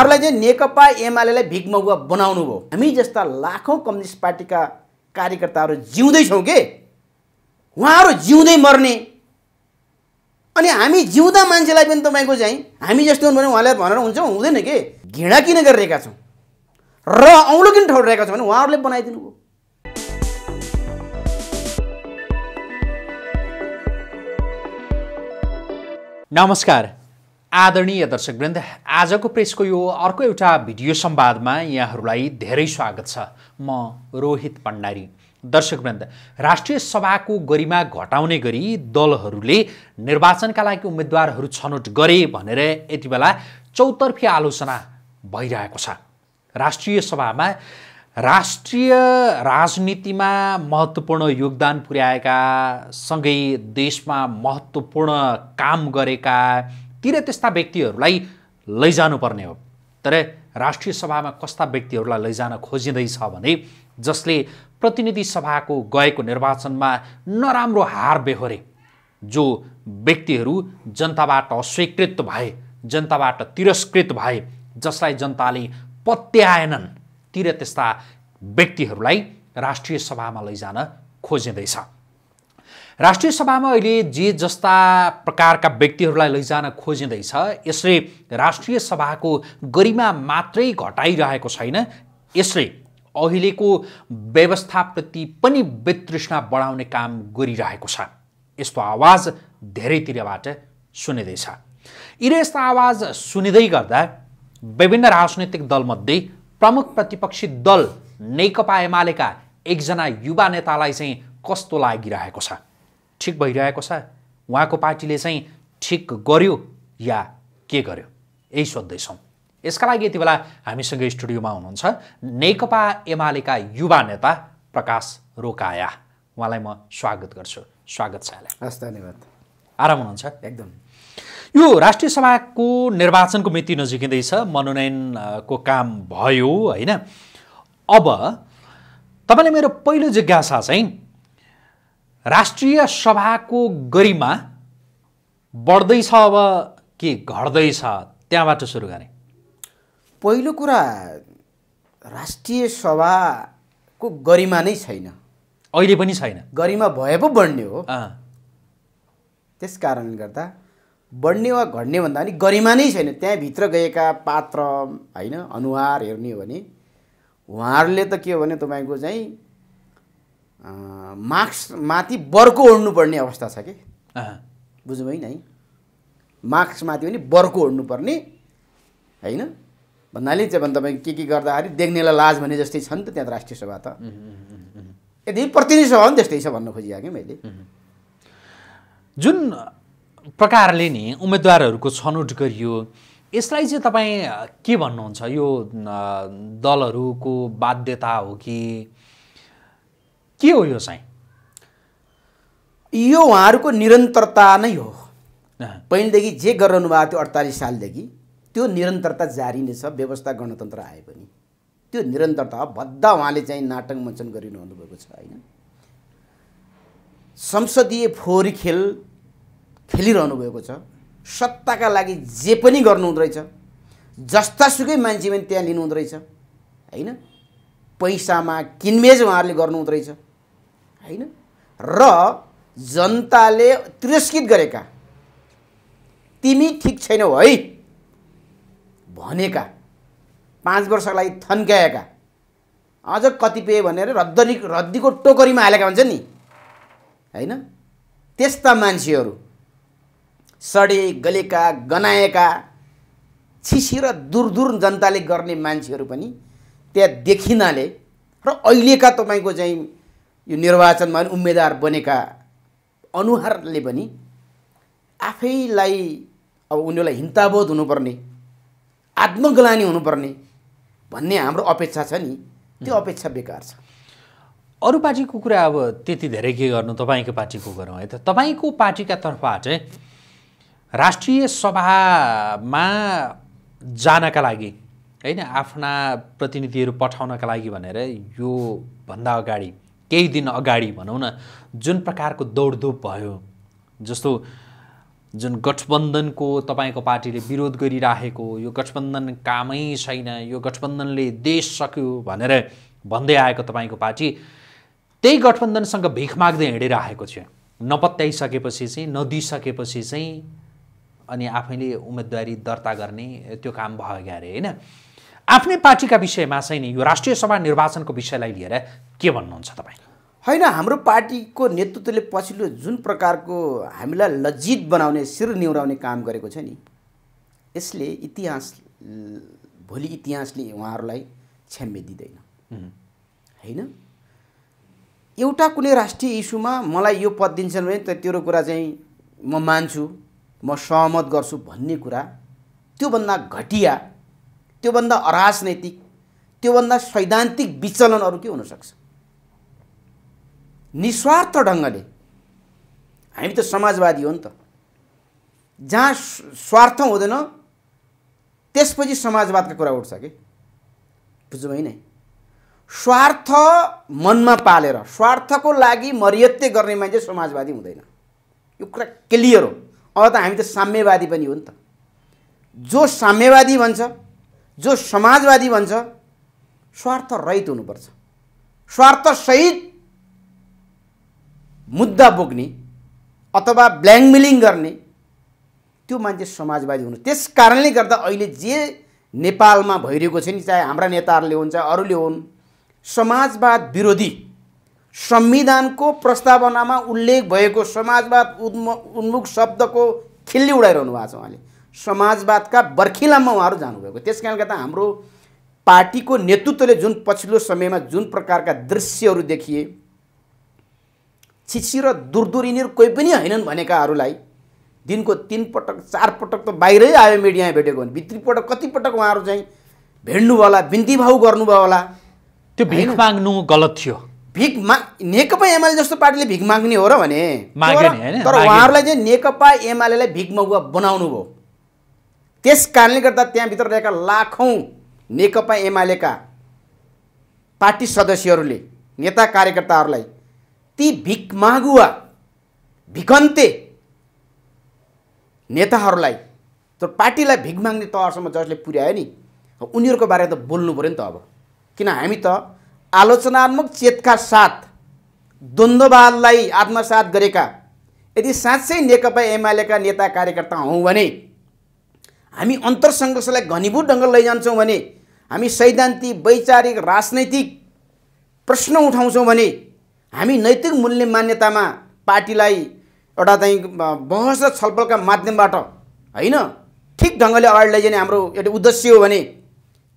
उहाँहरूलाई चाहिँ नेकपा एमाले भिगमगुवा बनाउनु भयो हामी जस्ता लाखौँ कम्युनिस्ट पार्टीका कार्यकर्ताहरू जिउँदैछौँ के उहाँहरू जिउँदै मर्ने अनि हामी जिउँदा मान्छेलाई पनि तपाईँको चाहिँ हामी जस्तो हुनु भने उहाँले भनेर हुन्छ हुँदैन के घृणा किन गरिरहेका छौँ र औँलो किन ठोरिरहेका छौँ भने उहाँहरूले बनाइदिनु भयो नमस्कार आदरणीय दर्शकवृन्द आजको प्रेसको यो अर्को एउटा भिडियो संवादमा यहाँहरूलाई धेरै स्वागत छ म रोहित भण्डारी दर्शकवृन्द राष्ट्रिय सभाको गरिमा घटाउने गरी दलहरूले निर्वाचनका लागि उम्मेद्वारहरू छनौट गरे भनेर यति बेला चौतर्फी आलोचना भइरहेको छ राष्ट्रिय सभामा राष्ट्रिय राजनीतिमा महत्त्वपूर्ण योगदान पुर्याएका सँगै देशमा महत्त्वपूर्ण काम गरेका तिर त्यस्ता व्यक्तिहरूलाई लैजानुपर्ने हो तर राष्ट्रिय सभामा कस्ता व्यक्तिहरूलाई लैजान खोजिँदैछ भने जसले प्रतिनिधि सभाको गएको निर्वाचनमा नराम्रो हार बेहोरे जो व्यक्तिहरू जनताबाट अस्वीकृत भए जनताबाट तिरस्कृत भए जसलाई जनताले पत्याएनन् तिर त्यस्ता व्यक्तिहरूलाई राष्ट्रिय सभामा लैजान खोजिँदैछ राष्ट्रिय सभामा अहिले जे जस्ता प्रकारका व्यक्तिहरूलाई लैजान खोजिँदैछ यसले राष्ट्रिय सभाको गरिमा मात्रै घटाइरहेको छैन यसले अहिलेको व्यवस्थाप्रति पनि वितृष्णा बढाउने काम गरिरहेको छ यस्तो आवाज धेरैतिरबाट सुनिँदैछ यिनै यस्ता आवाज सुनिँदै गर्दा विभिन्न राजनैतिक दलमध्ये प्रमुख प्रतिपक्षी दल नेकपा एमालेका एकजना युवा नेतालाई चाहिँ कस्तो लागिरहेको छ ठिक भइरहेको छ उहाँको पार्टीले चाहिँ ठिक गर्यो या के गर्यो यही सोध्दैछौँ यसका लागि यति बेला हामीसँग स्टुडियोमा हुनुहुन्छ नेकपा एमालेका युवा नेता प्रकाश रोकाया उहाँलाई म स्वागत गर्छु स्वागत छ हस् धन्यवाद आराम हुनुहुन्छ एकदम यो राष्ट्रिय सभाको निर्वाचनको मिति नजिकिँदैछ मनोनयनको काम भयो होइन अब तपाईँले मेरो पहिलो जिज्ञासा चाहिँ राष्ट्रिय सभाको गरिमा बढ्दैछ अब के घट्दैछ त्यहाँबाट सुरु गरेँ पहिलो कुरा राष्ट्रिय सभाको गरिमा नै छैन अहिले पनि छैन गरिमा भए पो बढ्ने हो त्यस कारणले गर्दा बढ्ने वा घट्ने भन्दा पनि गरिमा नै छैन त्यहाँभित्र गएका पात्र होइन अनुहार हेर्ने हो भने उहाँहरूले त के हो भने तपाईँको चाहिँ मार्क्स माथि बर्को ओढ्नुपर्ने अवस्था छ कि बुझ्नु नि है मार्क्स माथि पनि बर्को ओढ्नुपर्ने होइन भन्नाले चाहिँ तपाईँ के के गर्दाखेरि देख्नेलाई लाज भने जस्तै छ नि त त्यहाँ त राष्ट्रिय सभा त यदि प्रतिनिधि सभा पनि त्यस्तै छ भन्न खोजिरहेको कि मैले जुन प्रकारले नि उम्मेदवारहरूको छनौट गरियो यसलाई चाहिँ तपाईँ के भन्नुहुन्छ यो दलहरूको बाध्यता हो कि के हो यो चाहिँ यो उहाँहरूको निरन्तरता नै हो पहिलेदेखि जे गरिरहनु भएको थियो अडतालिस सालदेखि त्यो निरन्तरता जारी नै छ व्यवस्था गणतन्त्र आए पनि त्यो निरन्तरता भद्दा उहाँले चाहिँ नाटक मञ्चन गरिरहनु भएको छ होइन संसदीय फोहोरी खेल खेलिरहनु भएको छ सत्ताका लागि जे पनि गर्नुहुँदो रहेछ जस्तासुकै मान्छे पनि त्यहाँ लिनुहुँदो रहेछ होइन पैसामा किनमेज उहाँहरूले गर्नुहुँदो रहेछ होइन र जनताले तिरस्कृत गरेका तिमी ठिक छैनौ है भनेका पाँच वर्षको लागि थन्क्याएका अझ कतिपय भनेर रद्दी रद्दीको टोकरीमा हालेका हुन्छ नि होइन त्यस्ता मान्छेहरू सडे गलेका गनाएका र दूर दूर जनताले गर्ने मान्छेहरू पनि त्यहाँ देखिनाले र अहिलेका तपाईँको चाहिँ यो निर्वाचनमा उम्मेदवार बनेका अनुहारले पनि आफैलाई अब उनीहरूलाई हिन्ताबोध हुनुपर्ने आत्मग्लानी हुनुपर्ने भन्ने हाम्रो अपेक्षा छ नि त्यो अपेक्षा बेकार छ अरू पार्टीको कुरा अब त्यति धेरै के गर्नु तपाईँको पार्टीको गरौँ है त तपाईँको पार्टीका तर्फबाट राष्ट्रिय सभामा जानका लागि होइन आफ्ना प्रतिनिधिहरू पठाउनका लागि भनेर योभन्दा अगाडि केही दिन अगाडि भनौँ न जुन प्रकारको दौडधुप भयो जस्तो जुन गठबन्धनको तपाईँको पार्टीले विरोध गरिराखेको यो गठबन्धन कामै छैन यो गठबन्धनले देश सक्यो भनेर भन्दै आएको तपाईँको पार्टी त्यही गठबन्धनसँग भिख माग्दै हिँडिरहेको थियो नपत्याइसकेपछि चाहिँ नदिइसकेपछि चाहिँ अनि आफैले उम्मेदवारी दर्ता गर्ने त्यो काम भयो क्या अरे होइन आफ्नै पार्टीका विषयमा चाहिँ नि यो राष्ट्रिय सभा निर्वाचनको विषयलाई लिएर के भन्नुहुन्छ तपाईँ होइन हाम्रो पार्टीको नेतृत्वले पछिल्लो जुन प्रकारको हामीलाई लज्जित बनाउने शिर निहुराउने काम गरेको छ नि यसले इतिहास भोलि इतिहासले उहाँहरूलाई क्षम्य दिँदैन होइन एउटा कुनै राष्ट्रिय इस्युमा मलाई यो पद दिन्छन् भने त तेरो कुरा चाहिँ म मान्छु म सहमत गर्छु भन्ने कुरा त्योभन्दा घटिया त्योभन्दा अराजनैतिक त्योभन्दा सैद्धान्तिक विचलनहरू के हुनसक्छ निस्वार्थ ढङ्गले हामी त समाजवादी हो नि त जहाँ स्वार्थ हुँदैन त्यसपछि समाजवादका कुरा उठ्छ कि बुझ्नु होइन स्वार्थ मनमा पालेर स्वार्थको लागि मर्यत्य गर्ने मान्छे समाजवादी हुँदैन यो कुरा क्लियर हो अब त हामी त साम्यवादी पनि हो नि त जो साम्यवादी भन्छ जो समाजवादी भन्छ स्वार्थ रहित हुनुपर्छ सहित मुद्दा बोक्ने अथवा ब्ल्याङमिलिङ गर्ने त्यो मान्छे समाजवादी हुनु त्यस कारणले गर्दा अहिले जे नेपालमा भइरहेको छ नि चाहे हाम्रा नेताहरूले हुन् चाहे अरूले हुन् समाजवाद विरोधी संविधानको प्रस्तावनामा उल्लेख भएको समाजवाद उन्मुख शब्दको खिल्ली उडाइरहनु भएको छ उहाँले समाजवादका बर्खिलामा उहाँहरू जानुभएको त्यस कारणले गर्दा हाम्रो पार्टीको नेतृत्वले जुन पछिल्लो समयमा जुन प्रकारका दृश्यहरू देखिए छिछि र दुर्दुर यिनीहरू कोही पनि होइनन् भनेकाहरूलाई दिनको तिन पटक चार पटक त बाहिरै आयो मिडियामा भेटेको भने भित्रीपटक कतिपटक उहाँहरू चाहिँ भेट्नुभयो होला बिन्ती भाउ गर्नुभयो होला त्यो भिख माग्नु गलत थियो भिख माग नेकपा एमाले जस्तो पार्टीले भिख माग्ने हो र भने तर उहाँहरूलाई चाहिँ नेकपा एमालेलाई भिख मगुवा बनाउनु भयो त्यस कारणले गर्दा त्यहाँभित्र रहेका लाखौँ नेकपा एमालेका पार्टी सदस्यहरूले नेता कार्यकर्ताहरूलाई ती भिख मागुवा भिकन्ते नेताहरूलाई त पार्टीलाई भिक माग्ने तहसम्म जसले पुर्यायो नि उनीहरूको बारेमा त बोल्नु पऱ्यो नि त अब किन हामी त आलोचनात्मक चेतका साथ द्वन्द्ववादलाई आत्मसात गरेका यदि साँच्चै नेकपा एमालेका नेता कार्यकर्ता हौँ भने हामी अन्तरसङ्घर्षलाई घनीभूत ढङ्ग लैजान्छौँ भने हामी सैद्धान्तिक वैचारिक राजनैतिक प्रश्न उठाउँछौँ भने हामी नैतिक मूल्य मान्यतामा पार्टीलाई एउटा चाहिँ बहस र छलफलका माध्यमबाट होइन ठिक ढङ्गले अगाडि लैजाने हाम्रो एउटा उद्देश्य हो भने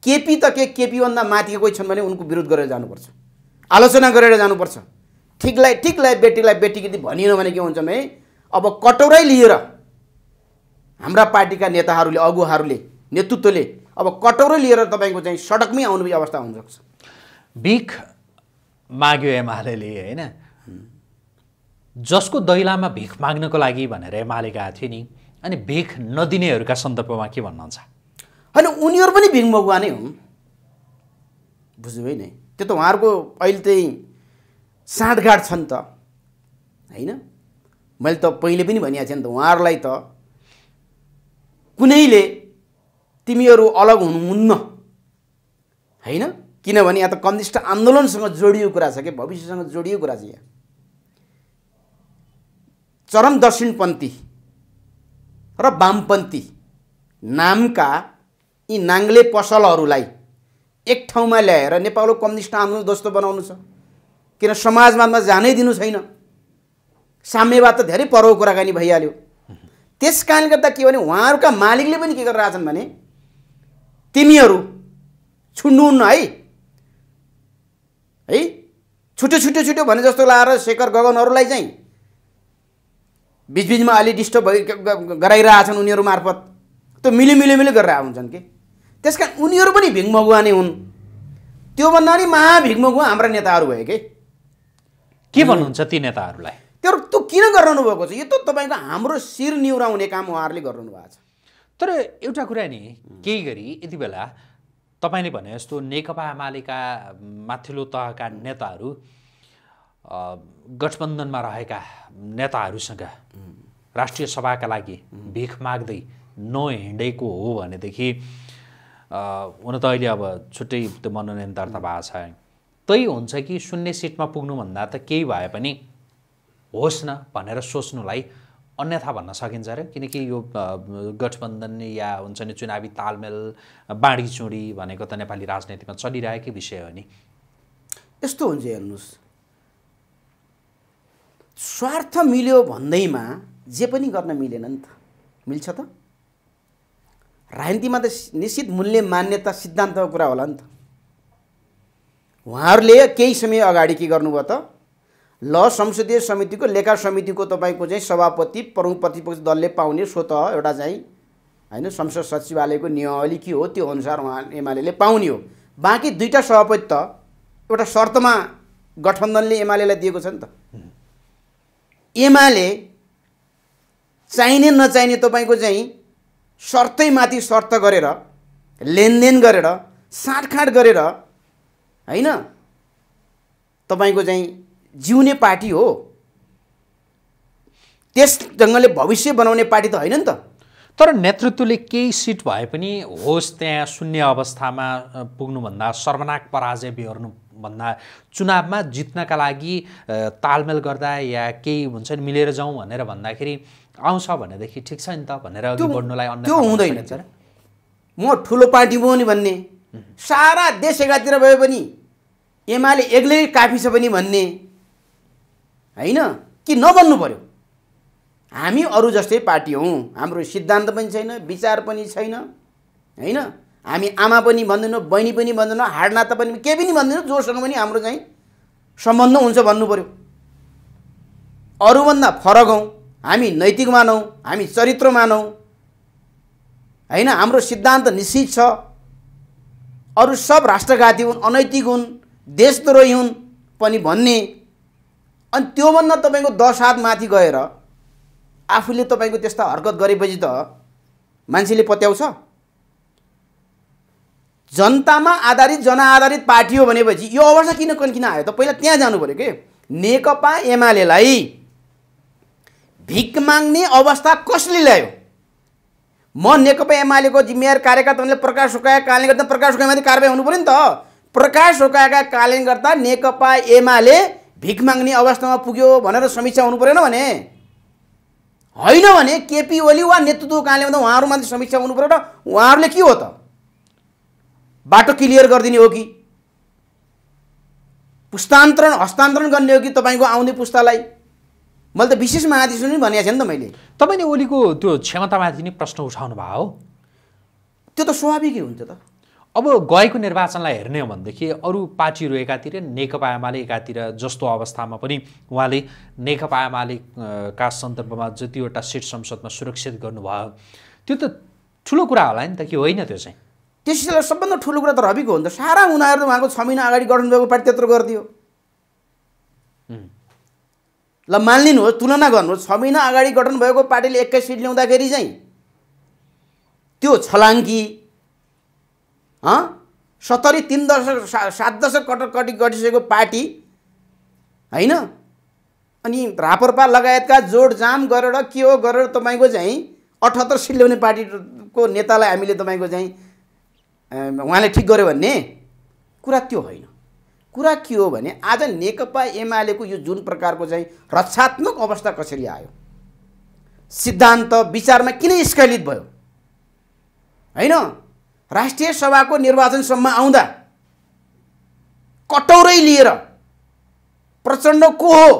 केपी त के केपीभन्दा माथि कोही छन् भने उनको विरोध गरेर जानुपर्छ आलोचना गरेर जानुपर्छ ठिकलाई ठिकलाई बेटीलाई बेटी गीति भनिएन भने के हुन्छ भने अब कटौरै लिएर हाम्रा पार्टीका नेताहरूले अगुवाहरूले नेतृत्वले अब कटौरो लिएर तपाईँको चाहिँ सडकमै आउने अवस्था हुनसक्छ बिख माग्यो एमाले होइन जसको दैलामा भिख माग्नको लागि भनेर एमाले गएको थियो नि अनि भिख नदिनेहरूका सन्दर्भमा के भन्नुहुन्छ होइन उनीहरू पनि भिख मगुवा नै हुन् बुझ्नुभयो नि त्यो त उहाँहरूको अहिले चाहिँ साँठगाँठ छन् त होइन मैले त पहिले पनि भनिएको थिएँ नि त उहाँहरूलाई त कुनैले तिमीहरू अलग हुनुहुन्न होइन किनभने यहाँ त कम्युनिस्ट आन्दोलनसँग जोडिएको कुरा छ कि भविष्यसँग जोडिएको कुरा छ यहाँ चरम दक्षिणपन्थी र वामपन्थी नामका यी नाङ्ले पसलहरूलाई एक ठाउँमा ल्याएर नेपालको कम्युनिस्ट आन्दोलन जस्तो बनाउनु छ किन समाजवादमा जानै दिनु छैन साम्यवाद त धेरै पर्व कुराकानी भइहाल्यो त्यस कारणले गर्दा के भने उहाँहरूका मालिकले पनि के गरिरहेछन् भने तिमीहरू छुन्नुहुन्न है है छुट्यो छुट्यो छुट्यो भने जस्तो लाएर शेखर गगनहरूलाई चाहिँ बिचबिचमा अलि डिस्टर्ब भइ गराइरहेछन् उनीहरू मार्फत त्यो मिल्यो मिल्यो मिल्यो गरेर आउँछन् कि त्यस कारण उनीहरू पनि भिङमगुवा नै हुन् त्योभन्दा नि महाभिगमगुवा हाम्रा नेताहरू भए कि के भन्नुहुन्छ ती नेताहरूलाई तर त्यो किन गराउनु भएको छ यो त तपाईँको हाम्रो शिर निहुराउने काम उहाँहरूले गराउनु भएको छ तर एउटा कुरा नि केही गरी यति बेला तपाईँले भने जस्तो नेकपा मालेका माथिल्लो तहका नेताहरू गठबन्धनमा रहेका नेताहरूसँग राष्ट्रिय सभाका लागि भिख माग्दै नहिँडेको हो भनेदेखि हुन त अहिले अब छुट्टै त्यो मनोनयन दर्ता भएको छ तै हुन्छ कि शून्य सिटमा पुग्नुभन्दा त केही भए पनि होस् न भनेर सोच्नुलाई अन्यथा भन्न सकिन्छ अरे किनकि यो गठबन्धन या हुन्छ नि चुनावी तालमेल बाँडीचुँडी भनेको त नेपाली राजनीतिमा चलिरहेकै विषय हो नि यस्तो हुन्छ हेर्नुहोस् स्वार्थ मिल्यो भन्दैमा जे पनि गर्न मिलेन नि त मिल्छ त राजनीतिमा त निश्चित मूल्य मान्यता सिद्धान्तको कुरा होला नि त उहाँहरूले केही समय अगाडि के गर्नुभयो त ल संसदीय समितिको लेखा समितिको तपाईँको चाहिँ सभापति प्रमुख प्रतिपक्ष दलले पाउने स्वत एउटा चाहिँ होइन संसद सचिवालयको नियमावली के हो त्यो अनुसार उहाँ एमाले पाउने हो बाँकी दुईवटा सभापति त एउटा शर्तमा गठबन्धनले एमालेलाई दिएको छ नि त एमाले चाहिने नचाहिने तपाईँको चाहिँ शर्तैमाथि शर्त गरेर लेनदेन गरेर साँठगाँठ गरेर होइन तपाईँको चाहिँ जिउने पार्टी हो त्यस ढङ्गले भविष्य बनाउने पार्टी त होइन नि त तर नेतृत्वले केही सिट भए पनि होस् त्यहाँ शून्य अवस्थामा पुग्नुभन्दा सर्वनाक पराजय बेहोर्नु भन्दा चुनावमा जित्नका लागि तालमेल गर्दा या केही हुन्छ नि मिलेर जाउँ भनेर भन्दाखेरि आउँछ भनेदेखि ठिक छ नि त भनेर अघि बढ्नुलाई त्यो हुँदैन सर म ठुलो पार्टी हो नि भन्ने सारा देश एकातिर भए पनि एमाले एक्लै काफी छ पनि भन्ने होइन कि नबन्नु पऱ्यो हामी अरू जस्तै पार्टी हौँ हाम्रो सिद्धान्त पनि छैन विचार पनि छैन होइन हामी आमा पनि भन्दैनौँ बहिनी पनि भन्दैनौँ हाडनाता पनि केही पनि भन्दैनौँ जोसँग पनि हाम्रो चाहिँ सम्बन्ध हुन्छ भन्नु पऱ्यो अरूभन्दा फरक हौँ हामी नैतिक मानौँ हामी चरित्र मानौँ होइन हाम्रो सिद्धान्त निश्चित छ अरू सब राष्ट्रघाती हुन् अनैतिक हुन् देशद्रोही हुन् पनि भन्ने अनि त्योभन्दा तपाईँको दस हात माथि गएर आफूले तपाईँको त्यस्ता हरकत गरेपछि त मान्छेले पत्याउँछ जनतामा आधारित जनआधारित पार्टी हो भनेपछि यो अवस्था किन किन आयो त पहिला त्यहाँ जानु पऱ्यो के नेकपा एमालेलाई भिक माग्ने अवस्था कसले ल्यायो म नेकपा एमालेको जिम्मेवार कार्यकर्ताले प्रकाश सुकाया कारणले गर्दा प्रकाश सुकायामाथि कारवाही हुनु पऱ्यो नि त प्रकाश सुकाएका कारणले गर्दा नेकपा एमाले भिख माग्ने अवस्थामा पुग्यो भनेर समीक्षा हुनु परेन भने होइन भने केपी ओली वा नेतृत्व कहाँले भन्दा उहाँहरूमाथि समीक्षा हुनु पऱ्यो र उहाँहरूले के हो त बाटो क्लियर गरिदिने हो कि पुस्तान्तरण हस्तान्तरण गर्ने हो कि तपाईँको आउने पुस्तालाई मैले त विशेष महाधिस पनि भनेको थिएँ नि त मैले तपाईँले ओलीको त्यो क्षमतामाथि नै प्रश्न उठाउनु भयो हो त्यो त स्वाभाविकै हुन्छ त अब गएको निर्वाचनलाई हेर्ने हो भनेदेखि अरू पार्टीहरू एकातिर नेकपा एमाले एकातिर जस्तो अवस्थामा पनि उहाँले नेकपा एमालेका सन्दर्भमा जतिवटा सिट संसदमा सुरक्षित गर्नुभयो त्यो त ठुलो कुरा होला नि त कि होइन त्यो चाहिँ त्यसैले सबभन्दा ठुलो कुरा त रविको हो नि त सारा उनीहरू उहाँको छ महिना अगाडि गठन भएको पार्टी त्यत्रो गरिदियो ल मानिलिनुहोस् तुलना गर्नुहोस् छ महिना अगाडि गठन भएको पार्टीले एक्काइस सिट ल्याउँदाखेरि चाहिँ त्यो छलाङ्की सत्तरी तिन दशक सा सात दशक कटकटी गरिसकेको पार्टी होइन अनि रापरपा लगायतका जोड जाम गरेर के हो गरेर तपाईँको चाहिँ अठहत्तर सिट ल्याउने पार्टीको नेतालाई हामीले तपाईँको चाहिँ उहाँले ठिक गर्यो भन्ने कुरा त्यो होइन कुरा के हो भने आज नेकपा एमालेको यो जुन प्रकारको चाहिँ रक्षात्मक अवस्था कसरी आयो सिद्धान्त विचारमा किन स्खलित भयो होइन राष्ट्रिय सभाको निर्वाचनसम्म आउँदा कटौरै लिएर प्रचण्ड को हो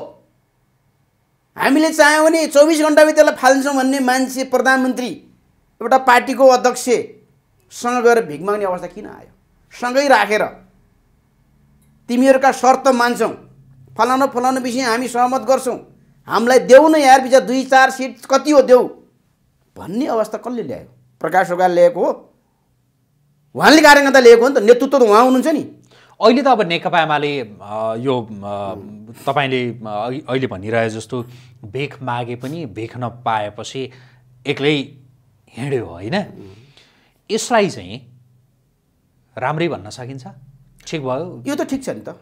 हामीले चाह्यौँ भने चौबिस घन्टाभित्रलाई फाल्छौँ भन्ने मान्छे प्रधानमन्त्री एउटा पार्टीको अध्यक्षसँग गएर भिख माग्ने अवस्था किन आयो सँगै राखेर तिमीहरूका शर्त मान्छौँ फलानु फलानु विषय हामी सहमत गर्छौँ हामीलाई देऊ न यार बिच दुई चार सिट कति हो देऊ भन्ने अवस्था कसले ल्यायो प्रकाश ओगाल ल्याएको हो उहाँले कार्यकर्ता लिएको हो नि त नेतृत्व त उहाँ हुनुहुन्छ नि अहिले त अब नेकपा एमाले यो तपाईँले अहिले भनिरहे जस्तो भेख मागे पनि भेख नपाएपछि एक्लै हिँड्यो होइन यसलाई चाहिँ राम्रै भन्न सकिन्छ ठिक भयो यो त ठिक छ नि त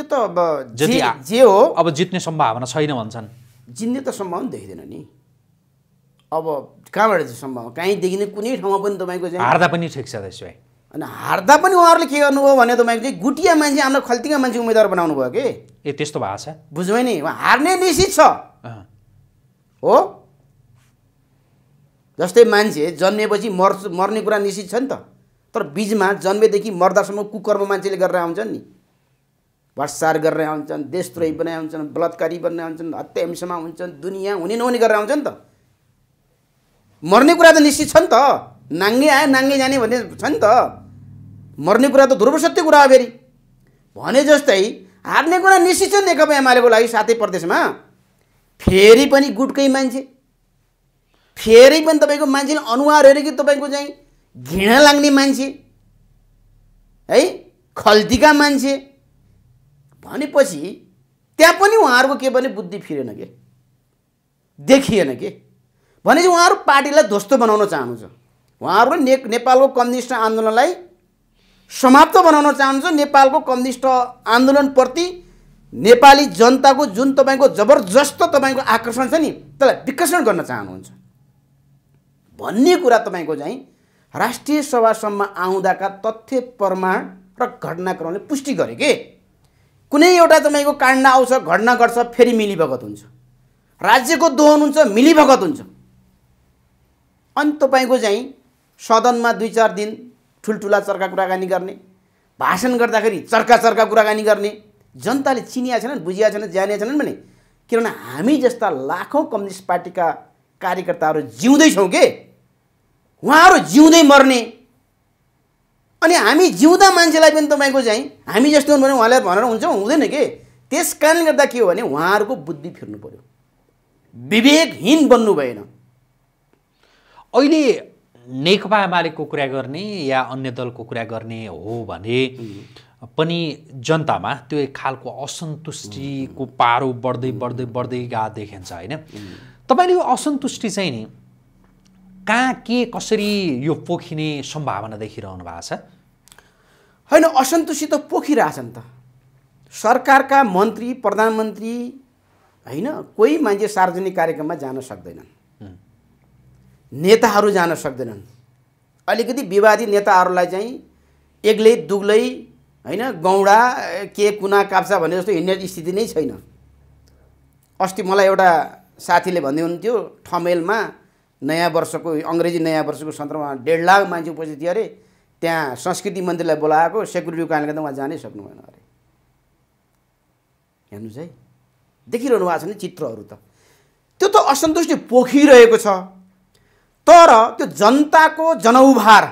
त्यो त अब जे हो अब जित्ने सम्भावना छैन भन्छन् जित्ने त सम्भावना देख्दैन नि अब कहाँबाट चाहिँ सम्भव कहीँदेखि नै कुनै ठाउँमा पनि तपाईँको चाहिँ हार्दा पनि ठिक छ त्यसो भए अनि हार्दा पनि उहाँहरूले के गर्नुभयो भने तपाईँको चाहिँ गुटिया मान्छे हाम्रो खल्तीका मान्छे उम्मेदवार बनाउनु भयो कि ए त्यस्तो भएको छ बुझ्नु नि हार्ने निश्चित छ हो जस्तै मान्छे जन्मेपछि मर् मर्ने कुरा निश्चित छ नि त तर बिचमा जन्मेदेखि मर्दासम्म कुकर्म मान्छेले गरेर आउँछन् नि भ्रष्टाचार गरेर आउँछन् देशद्रोही बनाइ आउँछन् बलात्कारी बनाइ आउँछन् हत्या हिंसामा हुन्छन् दुनियाँ हुने नहुने गरेर आउँछन् नि त मर्ने कुरा त निश्चित छ नि त नाङ्गे आए नाङ्गे जाने भन्ने छ नि त मर्ने कुरा त ध्रुव सत्य कुरा हो फेरि भने जस्तै हार्ने कुरा निश्चित छ नेकपा एमालेको लागि साथै प्रदेशमा फेरि पनि गुटकै मान्छे फेरि पनि तपाईँको मान्छेले अनुहार हेऱ्यो कि तपाईँको चाहिँ घृणा लाग्ने मान्छे है खल्तीका मान्छे भनेपछि त्यहाँ पनि उहाँहरूको के भने बुद्धि फिरेन के देखिएन के भने चाहिँ उहाँहरू पार्टीलाई ध्वस्त बनाउन चाहनुहुन्छ उहाँहरू ने नेपालको कम्युनिस्ट आन्दोलनलाई समाप्त बनाउन चाहनुहुन्छ नेपालको कम्युनिस्ट आन्दोलनप्रति नेपाली जनताको जुन तपाईँको जबरजस्त तपाईँको आकर्षण छ नि त्यसलाई विकसण गर्न चाहनुहुन्छ भन्ने कुरा तपाईँको चाहिँ राष्ट्रिय सभासम्म आउँदाका तथ्य प्रमाण र घटनाक्रमले पुष्टि गरे के कुनै एउटा तपाईँको काण्ड आउँछ घटना घट्छ फेरि मिलीभगत हुन्छ राज्यको दोहन हुन्छ मिलीभगत हुन्छ अनि तपाईँको चाहिँ सदनमा दुई चार दिन ठुल्ठुला चर्का कुराकानी गर्ने भाषण गर्दाखेरि चर्का चर्का कुराकानी गर्ने जनताले चिनिया छैनन् बुझिया छैनन् जानिया छैनन् भने किनभने हामी जस्ता लाखौँ कम्युनिस्ट पार्टीका कार्यकर्ताहरू जिउँदैछौँ के उहाँहरू जिउँदै मर्ने अनि हामी जिउँदा मान्छेलाई पनि तपाईँको चाहिँ हामी जस्तो हुनु भने उहाँलाई भनेर हुन्छ हुँदैन के त्यस कारणले गर्दा के हो भने उहाँहरूको बुद्धि फिर्नु पऱ्यो विवेकहीन बन्नु भएन अहिले नेकपा एमालेको कुरा गर्ने या अन्य दलको कुरा गर्ने हो भने पनि जनतामा त्यो एक खालको असन्तुष्टिको पारो बढ्दै बढ्दै बढ्दै गएको देखिन्छ होइन तपाईँले यो असन्तुष्टि चाहिँ नि कहाँ के कसरी यो पोखिने सम्भावना देखिरहनु भएको छ होइन असन्तुष्टि त पोखिरहेछन् त सरकारका मन्त्री प्रधानमन्त्री होइन कोही मान्छे सार्वजनिक कार्यक्रममा जान सक्दैनन् नेताहरू जान सक्दैनन् अलिकति विवादी नेताहरूलाई चाहिँ एक्लै दुग्लै होइन गौडा के कुना काप्चा भने जस्तो हिँड्ने स्थिति नै छैन अस्ति मलाई एउटा साथीले भन्दै हुनुहुन्थ्यो ठमेलमा नयाँ वर्षको अङ्ग्रेजी नयाँ वर्षको सन्दर्भमा डेढ लाख मान्छे उपस्थित थियो अरे त्यहाँ संस्कृति मन्त्रीलाई बोलाएको सेक्युरिटीको कारणले गर्दा उहाँ जानै सक्नु भएन अरे हेर्नुहोस् है देखिरहनु भएको छ नि चित्रहरू त त्यो त असन्तुष्टि पोखिरहेको छ तर त्यो जनताको जनउभार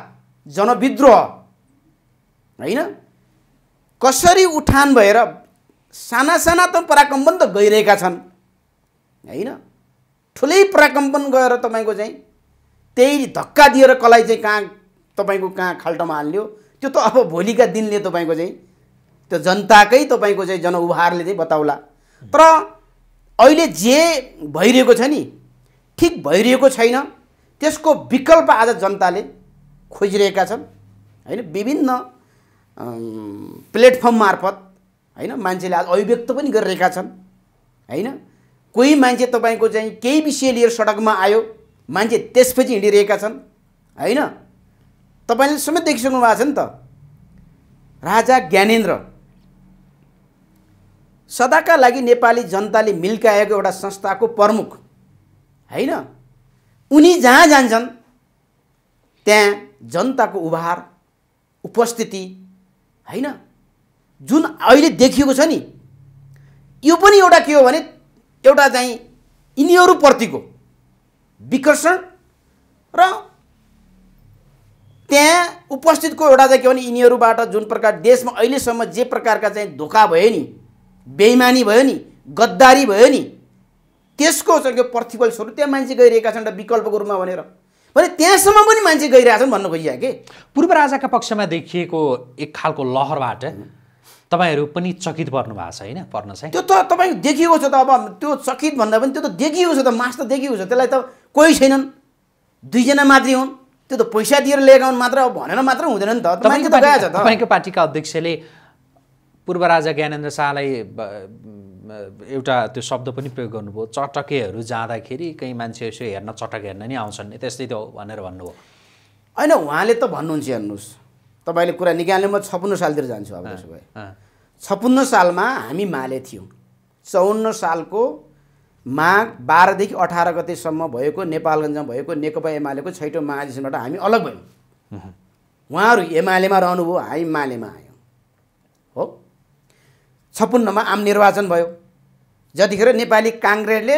जनविद्रोह होइन कसरी उठान भएर साना साना त पराकम्पन त गइरहेका छन् होइन ठुलै पराकम्पन गएर तपाईँको चाहिँ त्यही धक्का दिएर कसलाई चाहिँ कहाँ तपाईँको कहाँ खाल्टोमा हाल्यो त्यो त अब भोलिका दिनले तपाईँको चाहिँ त्यो जनताकै तपाईँको चाहिँ जनउभारले चाहिँ बताउला तर अहिले जे भइरहेको छ नि ठिक भइरहेको छैन त्यसको विकल्प आज जनताले खोजिरहेका छन् होइन विभिन्न प्लेटफर्म मार्फत होइन मान्छेले आज अभिव्यक्त पनि गरिरहेका छन् होइन कोही मान्छे तपाईँको चाहिँ केही विषय लिएर सडकमा आयो मान्छे त्यसपछि हिँडिरहेका छन् होइन तपाईँले समेत देखिसक्नु भएको छ नि त राजा ज्ञानेन्द्र सदाका लागि नेपाली जनताले मिल्काएको एउटा संस्थाको प्रमुख होइन उनी जहाँ जान्छन् त्यहाँ जनताको उभार उपस्थिति होइन जुन अहिले देखिएको छ नि यो पनि एउटा के हो भने एउटा चाहिँ यिनीहरूप्रतिको विकर्षण र त्यहाँ उपस्थितको एउटा चाहिँ के भने यिनीहरूबाट जुन प्रकार देशमा अहिलेसम्म जे प्रकारका चाहिँ धोका भयो नि बेइमानी भयो नि गद्दारी भयो नि त्यसको चाहिँ त्यो प्रतिफल स्वरूप त्यहाँ मान्छे गइरहेका छन् एउटा विकल्पको रूपमा भनेर भने त्यहाँसम्म पनि मान्छे छन् भन्नु खोजिया कि पूर्व राजाका पक्षमा देखिएको एक खालको लहरबाट तपाईँहरू पनि चकित पर्नु भएको छ होइन पर्न चाहिँ त्यो त तपाईँ देखिएको छ त अब त्यो चकित भन्दा पनि त्यो त देखिएको छ त मास त देखिएको छ त्यसलाई त कोही छैनन् दुईजना मात्रै हुन् त्यो त पैसा दिएर लिएका हुन् मात्र भनेर मात्र हुँदैन नि त तपाईँको पार्टीका अध्यक्षले पूर्व राजा ज्ञानेन्द्र शाहलाई एउटा त्यो शब्द पनि प्रयोग गर्नुभयो चटकेहरू जाँदाखेरि कहीँ मान्छे यसो हेर्न चटक हेर्न नै आउँछन् नि त्यस्तै त भनेर भन्नुभयो होइन उहाँले त भन्नुहुन्छ हेर्नुहोस् तपाईँले कुरा निकाल्ने म छपन्न सालतिर जान्छु अब त्यसो भए छपन्न सालमा हामी माले थियौँ चौन्न सालको माघ बाह्रदेखि अठार गतेसम्म भएको नेपालगञ्जमा भएको नेकपा एमालेको छैटौँ महाधिवेशनबाट हामी अलग भयौँ उहाँहरू एमालेमा रहनुभयो हामी मालेमा आयौँ हो छप्पन्नमा आम निर्वाचन भयो जतिखेर नेपाली काङ्ग्रेसले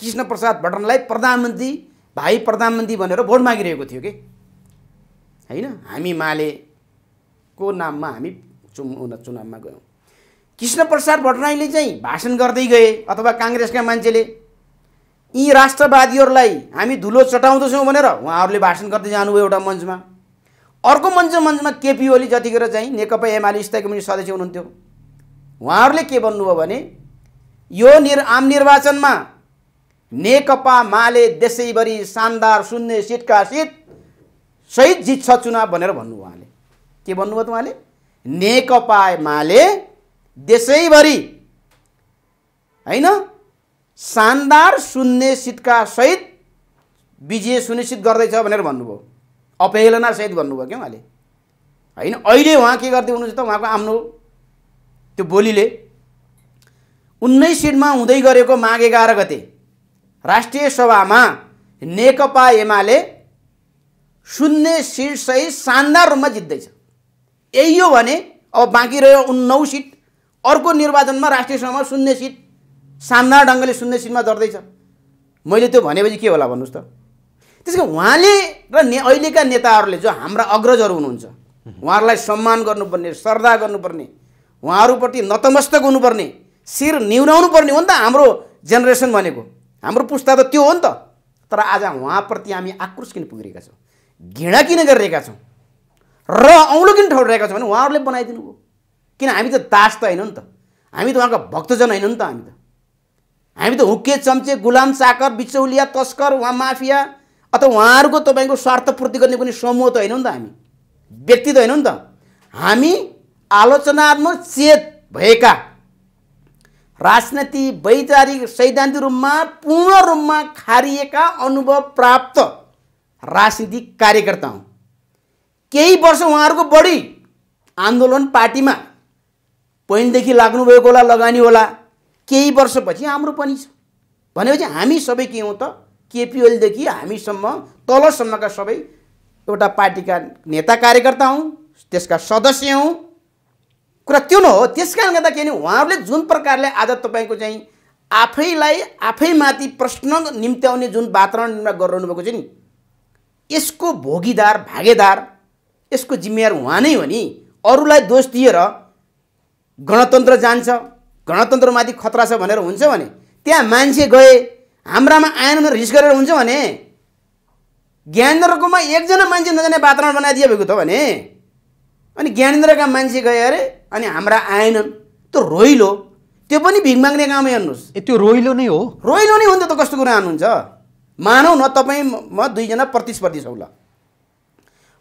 कृष्णप्रसाद भट्टराईलाई प्रधानमन्त्री भाइ प्रधानमन्त्री भनेर भोट मागिरहेको थियो कि होइन हामी मालेको नाममा हामी चुन चुनावमा गयौँ कृष्णप्रसाद भट्टराईले चाहिँ भाषण गर्दै गए अथवा काङ्ग्रेसका मान्छेले यी राष्ट्रवादीहरूलाई हामी धुलो चटाउँदैछौँ भनेर उहाँहरूले भाषण गर्दै जानुभयो एउटा मञ्चमा अर्को मञ्च मञ्चमा केपी ओली जतिखेर चाहिँ नेकपा एमाले स्थायी कमिटी सदस्य हुनुहुन्थ्यो उहाँहरूले के भन्नुभयो भने यो निर आम निर्वाचनमा नेकपा माले देशैभरि शानदार शून्य सिटका सिट सहित जित्छ चुनाव भनेर भन्नु उहाँले के भन्नुभयो त उहाँले नेकपा माले देशैभरि होइन शानदार शून्य सिटका सहित विजय सुनिश्चित गर्दैछ भनेर भन्नुभयो अपहेलनासहित भन्नुभयो क्या उहाँले होइन अहिले उहाँ के गर्दै हुनुहुन्छ त उहाँको आफ्नो त्यो बोलीले उन्नाइस सिटमा हुँदै गरेको माघ एघार गते राष्ट्रिय सभामा नेकपा एमाले शून्य सिटसहित शानदार रूपमा जित्दैछ यही हो भने अब बाँकी रह्यो उन्नौ सिट अर्को निर्वाचनमा राष्ट्रिय सभामा शून्य सिट शानदार ढङ्गले शून्य सिटमा झर्दैछ मैले त्यो भनेपछि के होला भन्नुहोस् त त्यसको उहाँले र ने अहिलेका नेताहरूले जो हाम्रा अग्रजहरू हुनुहुन्छ उहाँहरूलाई सम्मान गर्नुपर्ने श्रद्धा गर्नुपर्ने उहाँहरूप्रति नतमस्तक हुनुपर्ने शिर निहुराउनु पर्ने हो नि त हाम्रो जेनेरेसन भनेको हाम्रो पुस्ता त त्यो हो नि त तर आज उहाँप्रति हामी आक्रोश किन पुगिरहेका छौँ घृणा किन गरिरहेका छौँ र औँलो किन ठौरिरहेका छौँ भने उहाँहरूले बनाइदिनु भयो किन हामी त दास त होइनौँ नि त हामी त उहाँको भक्तजन होइनौँ नि त हामी त हामी त हुक्के चम्चे गुलाम चाकर बिचौलिया तस्कर उहाँ माफिया अथवा उहाँहरूको तपाईँको स्वार्थपूर्ति गर्ने कुनै समूह त होइनौँ नि त हामी व्यक्ति त होइनौँ नि त हामी आलोचनात्मक चेत भएका राजनीति वैचारिक सैद्धान्तिक रूपमा पूर्ण रूपमा खारिएका अनुभव प्राप्त राजनीतिक कार्यकर्ता हुँ केही वर्ष उहाँहरूको बढी आन्दोलन पार्टीमा पहिलेदेखि लाग्नुभएको होला लगानी होला केही वर्षपछि हाम्रो पनि छ भनेपछि हामी सबै के हौँ त केपिएलदेखि हामीसम्म तलसम्मका सबै एउटा पार्टीका नेता कार्यकर्ता हौँ त्यसका सदस्य हौँ कुरा त्यो न हो त्यस कारणले गर्दा के भने उहाँहरूले जुन प्रकारले आज तपाईँको चाहिँ आफैलाई आफैमाथि प्रश्न निम्त्याउने जुन वातावरण निर्माण गरिरहनु भएको छ नि यसको भोगीदार भागेदार यसको जिम्मेवार उहाँ नै हो नि अरूलाई दोष दिएर गणतन्त्र जान्छ गणतन्त्रमाथि खतरा छ भनेर हुन्छ भने त्यहाँ मान्छे गए हाम्रामा आएन भनेर रिस गरेर हुन्छ भने ज्ञानेन्द्रकोमा एकजना मान्छे नजाने वातावरण बनाइदिए भएको त भने अनि ज्ञानेन्द्रका मान्छे गए अरे अनि हाम्रा आएनन् त्यो रोइलो त्यो पनि भिख माग्ने कामै हेर्नुहोस् ए त्यो रोइलो नै हो रोइलो नै हुन्छ त कस्तो कुरा आउनुहुन्छ मानौ न तपाईँ म दुईजना प्रतिस्पर्धी छौँ ल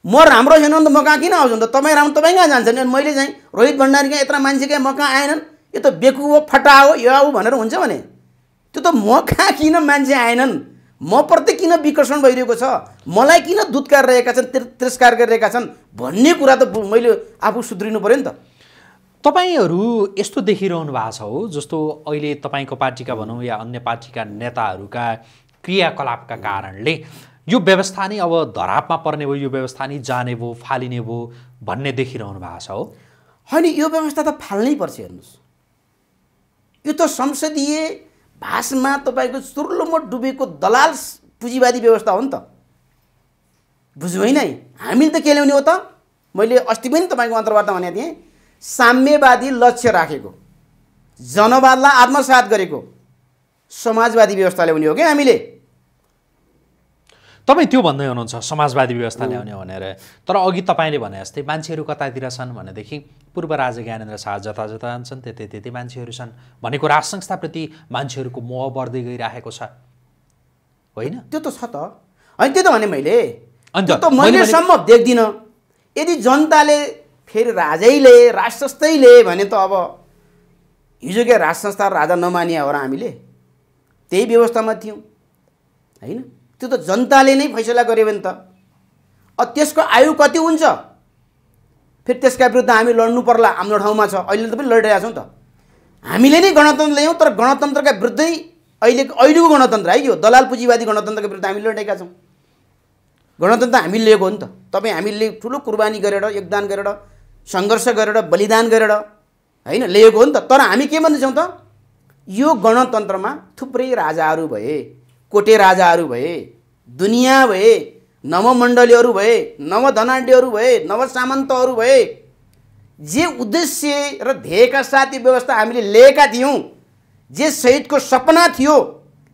म राम्रो छैन भने त म कहाँ किन आउँछु त तपाईँ राम्रो तपाईँ कहाँ जान्छ नि अनि मैले चाहिँ रोहित भण्डारी कहाँ यत्र मान्छे कहाँ म कहाँ आएनन् यो त बेकु हो फटा हो यो आऊ भनेर हुन्छ भने त्यो त म कहाँ किन मान्छे आएनन् म प्रति किन विकर्षण भइरहेको छ मलाई किन दुत्कार रहेका छन् तिरस्कार गरिरहेका छन् भन्ने कुरा त मैले आफू सुध्रिनु पऱ्यो नि त तपाईँहरू यस्तो देखिरहनु भएको छ हो जस्तो अहिले तपाईँको पार्टीका भनौँ या अन्य पार्टीका नेताहरूका क्रियाकलापका कारणले यो व्यवस्था नै अब धरापमा पर्ने भयो यो व्यवस्था नै जाने भयो फालिने भयो भन्ने देखिरहनु भएको छ हो होइन यो व्यवस्था त फाल्नै पर्छ हेर्नुहोस् यो त संसदीय भाषमा तपाईँको सुर्लोमा डुबेको दलाल पुँजीवादी व्यवस्था हो नि त बुझ्नु होइन है हामीले त के ल्याउने हो त मैले अस्ति पनि तपाईँको अन्तर्वार्ता भनेको थिएँ साम्यवादी लक्ष्य राखेको जनवादलाई आत्मसात गरेको समाजवादी व्यवस्था ल्याउने हो क्या हामीले तपाईँ त्यो भन्दै हुनुहुन्छ समाजवादी व्यवस्था ल्याउने भनेर तर अघि तपाईँले भने जस्तै मान्छेहरू कतातिर छन् भनेदेखि पूर्व राजा ज्ञानेन्द्र शाह जता जता छन् त्यतै त्यतै मान्छेहरू छन् भनेको राज संस्थाप्रति मान्छेहरूको मोह बढ्दै गइराखेको छ होइन त्यो त छ त होइन त्यो त भने मैले अन्त त मैलेसम्म देख्दिनँ यदि जनताले फेरि राजैले राज भने त अब हिजोकै राज संस्था राजा नमानिया हो र हामीले त्यही व्यवस्थामा थियौँ होइन त्यो त जनताले नै फैसला गर्यो भने त अब त्यसको आयु कति हुन्छ फेरि त्यसका विरुद्ध हामी लड्नु पर्ला हाम्रो ठाउँमा छ अहिले त पनि लडिरहेको छौँ त हामीले नै गणतन्त्र ल्यायौँ तर गणतन्त्रका विरुद्धै अहिले अहिलेको गणतन्त्र है यो दलाल पुँजीवादी गणतन्त्रका विरुद्ध हामी लडेका छौँ गणतन्त्र हामीले लिएको हो नि त तपाईँ हामीले ठुलो कुर्बानी गरेर योगदान गरेर सङ्घर्ष गरेर बलिदान गरेर होइन लिएको हो नि त तर हामी के भन्दैछौँ त यो गणतन्त्रमा थुप्रै राजाहरू भए कोटे राजाहरू भए दुनियाँ भए नवमण्डलीहरू भए नवधनाड्यहरू भए नव नवसामन्तहरू भए जे उद्देश्य र ध्येयका साथ यो व्यवस्था हामीले लिएका थियौँ जे सहितको सपना थियो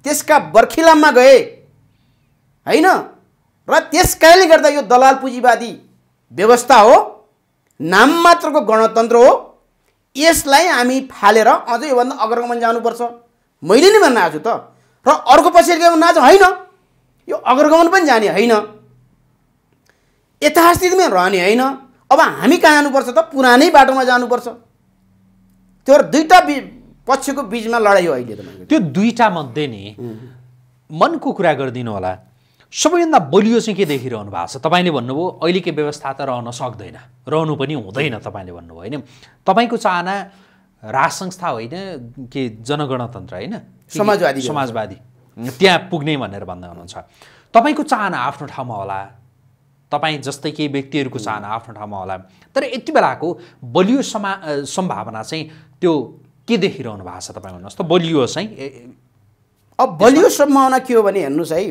त्यसका बर्खिलामा गए होइन र त्यस कारणले गर्दा यो दलाल पुँजीवादी व्यवस्था हो नाम मात्रको गणतन्त्र हो यसलाई हामी फालेर अझ योभन्दा अग्रगमन जानुपर्छ मैले नै भन्न आएको छु त र अर्को के भन्नु आज होइन यो अग्रगमन पनि जाने होइन यथास्थितिमा रहने होइन अब हामी कहाँ जानुपर्छ त पुरानै बाटोमा जानुपर्छ त्यो दुईवटा बि पक्षको बिचमा लडाइँ हो अहिले त त्यो दुईवटा मध्ये नि मनको कुरा गरिदिनु होला सबैभन्दा बलियो चाहिँ के देखिरहनु भएको छ तपाईँले भन्नुभयो अहिलेको व्यवस्था त रहन सक्दैन रहनु पनि हुँदैन तपाईँले भन्नुभयो होइन तपाईँको चाहना राज संस्था होइन के जनगणतन्त्र होइन समाजवादी समाजवादी त्यहाँ पुग्ने भनेर भन्दै हुनुहुन्छ तपाईँको चाहना आफ्नो ठाउँमा होला तपाईँ जस्तै केही व्यक्तिहरूको चाहना आफ्नो ठाउँमा होला तर यति बेलाको बलियो समा सम्भावना चाहिँ त्यो के देखिरहनु भएको छ तपाईँ भन्नुहोस् त बलियो चाहिँ अब बलियो सम्भावना के हो भने हेर्नुहोस् है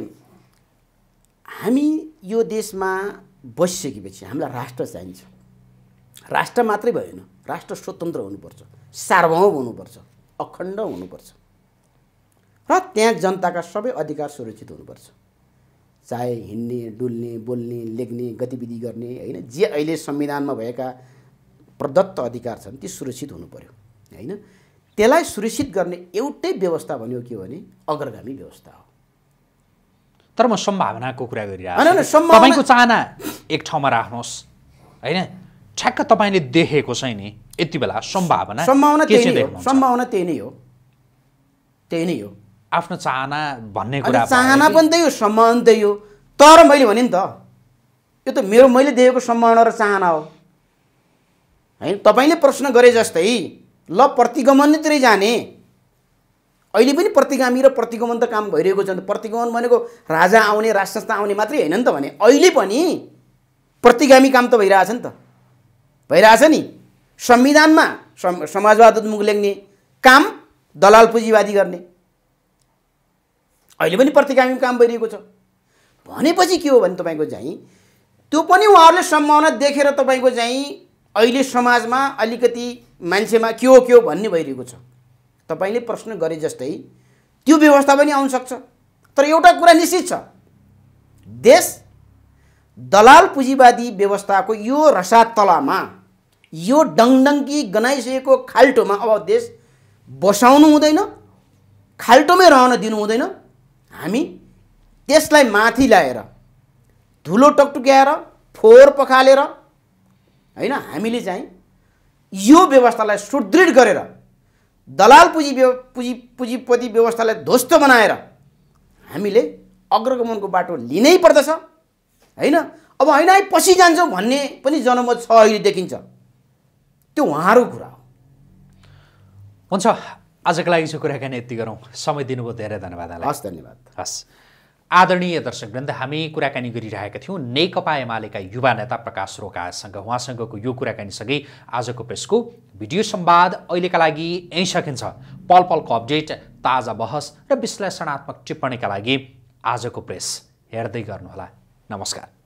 हामी यो देशमा बसिसकेपछि हामीलाई राष्ट्र चाहिन्छ राष्ट्र मात्रै भएन राष्ट्र स्वतन्त्र हुनुपर्छ सार्वभौम हुनुपर्छ अखण्ड हुनुपर्छ र त्यहाँ जनताका सबै अधिकार सुरक्षित हुनुपर्छ चाहे हिँड्ने डुल्ने बोल्ने लेख्ने गतिविधि गर्ने होइन जे अहिले संविधानमा भएका प्रदत्त अधिकार छन् ती सुरक्षित हुनु पऱ्यो होइन त्यसलाई सुरक्षित गर्ने एउटै व्यवस्था भन्यो के भने अग्रगामी व्यवस्था हो तर म सम्भावनाको कुरा गरिरहेको छु तपाईँको चाहना एक ठाउँमा राख्नुहोस् होइन ठ्याक्क तपाईँले देखेको छ नि यति बेला सम्भावना सम्भावना सम्भावना त्यही नै हो त्यही नै हो आफ्नो चाहना भन्ने कुरा चाहना पनि त्यही हो सम्मान त्यही हो तर मैले भने नि त यो त मेरो मैले देखेको सम्भावना र चाहना हो होइन तपाईँले प्रश्न गरे जस्तै ल प्रतिगमनतिरै जाने अहिले पनि प्रतिगामी र प्रतिगमन त काम भइरहेको छ प्रतिगमन भनेको राजा आउने राज संस्था आउने मात्रै होइन नि त भने अहिले पनि प्रतिगामी काम त भइरहेछ नि त भइरहेछ नि संविधानमा समाजवाद उन्मुख लेख्ने काम दलाल पुँजीवादी गर्ने अहिले पनि प्रतिगामी काम भइरहेको छ भनेपछि के हो भने तपाईँको चाहिँ त्यो पनि उहाँहरूले सम्भावना देखेर तपाईँको चाहिँ अहिले समाजमा अलिकति मान्छेमा के हो के हो भन्ने भइरहेको छ तपाईँले प्रश्न गरे जस्तै त्यो व्यवस्था पनि आउन सक्छ तर एउटा कुरा निश्चित छ देश दलाल पुँजीवादी व्यवस्थाको यो रसातलामा यो डङडङ्की गनाइसकेको खाल्टोमा अब देश बसाउनु हुँदैन खाल्टोमै रहन दिनु हुँदैन हामी त्यसलाई माथि ल्याएर धुलो टकटुक्याएर फोहोर पखालेर होइन हामीले चाहिँ यो व्यवस्थालाई सुदृढ गरेर दलाल पुँजी व्यव पुँजी पुँजीपति व्यवस्थालाई ध्वस्त बनाएर हामीले अग्रगमनको बाटो लिनै पर्दछ होइन अब होइन है पछि जान्छौँ भन्ने पनि जनमत छ अहिले देखिन्छ त्यो उहाँहरूको कुरा हो हुन्छ आजको लागि चाहिँ कुराकानी यति गरौँ समय दिनुभयो धेरै धन्यवाद हस् धन्यवाद हस् आदरणीय दर्शकवृन्द हामी कुराकानी गरिरहेका थियौँ नेकपा एमालेका युवा नेता प्रकाश रोकासँग उहाँसँगको यो कुराकानीसँगै आजको प्रेसको भिडियो सम्वाद अहिलेका लागि यहीँ सकिन्छ पल पलको अपडेट ताजा बहस र विश्लेषणात्मक टिप्पणीका लागि आजको प्रेस हेर्दै गर्नुहोला नमस्कार